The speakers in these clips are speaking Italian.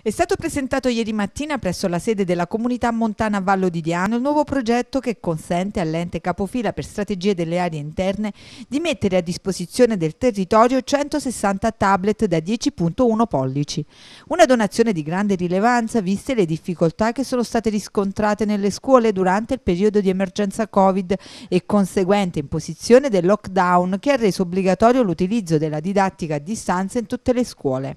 È stato presentato ieri mattina presso la sede della comunità montana Vallo di Diano il nuovo progetto che consente all'ente capofila per strategie delle aree interne di mettere a disposizione del territorio 160 tablet da 10.1 pollici. Una donazione di grande rilevanza viste le difficoltà che sono state riscontrate nelle scuole durante il periodo di emergenza Covid e conseguente imposizione del lockdown che ha reso obbligatorio l'utilizzo della didattica a distanza in tutte le scuole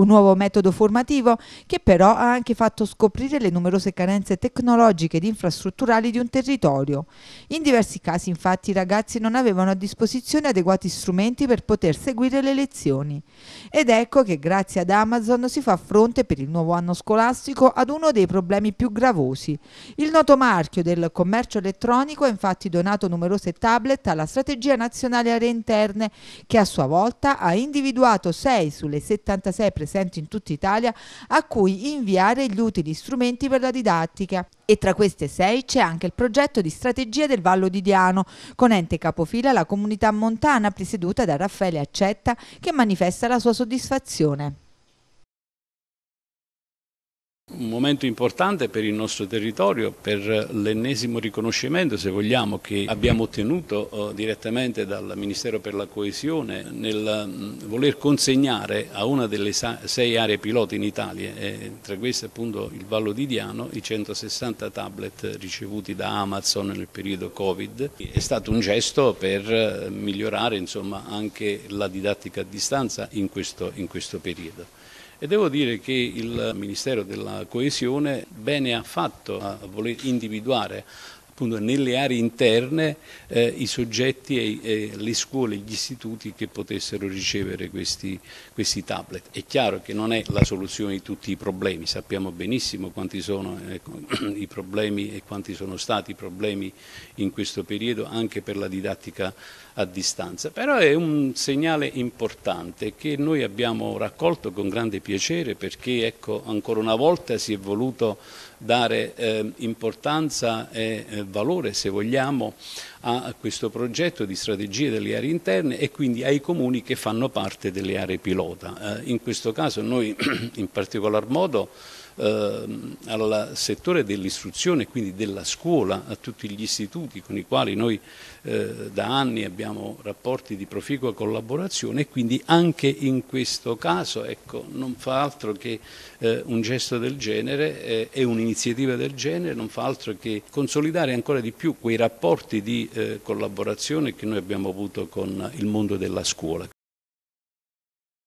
un nuovo metodo formativo che però ha anche fatto scoprire le numerose carenze tecnologiche ed infrastrutturali di un territorio. In diversi casi infatti i ragazzi non avevano a disposizione adeguati strumenti per poter seguire le lezioni. Ed ecco che grazie ad Amazon si fa fronte per il nuovo anno scolastico ad uno dei problemi più gravosi. Il noto marchio del commercio elettronico ha infatti donato numerose tablet alla strategia nazionale aree interne che a sua volta ha individuato 6 sulle 76 prestazioni presenti in tutta Italia a cui inviare gli utili strumenti per la didattica. E tra queste sei c'è anche il progetto di strategia del Vallo di Diano, con ente capofila la comunità montana presieduta da Raffaele Accetta che manifesta la sua soddisfazione. Un momento importante per il nostro territorio, per l'ennesimo riconoscimento, se vogliamo, che abbiamo ottenuto eh, direttamente dal Ministero per la Coesione nel mm, voler consegnare a una delle sei aree pilota in Italia, tra queste appunto il Vallo di Diano, i 160 tablet ricevuti da Amazon nel periodo Covid. È stato un gesto per eh, migliorare insomma, anche la didattica a distanza in questo, in questo periodo. E devo dire che il Ministero della Coesione bene ha fatto a voler individuare appunto nelle aree interne eh, i soggetti e, e, le scuole, gli istituti che potessero ricevere questi, questi, tablet. È chiaro che non è la soluzione di tutti i problemi, sappiamo benissimo quanti sono eh, i problemi e quanti sono stati i problemi in questo periodo anche per la didattica a distanza, però è un segnale importante che noi abbiamo raccolto con grande piacere perché ecco, ancora una volta si è voluto dare eh, importanza e eh, valore, se vogliamo, a questo progetto di strategie delle aree interne e quindi ai comuni che fanno parte delle aree pilota. Eh, in questo caso noi in particolar modo Ehm, al settore dell'istruzione, quindi della scuola, a tutti gli istituti con i quali noi eh, da anni abbiamo rapporti di proficua collaborazione e quindi anche in questo caso ecco, non fa altro che eh, un gesto del genere eh, e un'iniziativa del genere, non fa altro che consolidare ancora di più quei rapporti di collaborazione che noi abbiamo avuto con il mondo della scuola.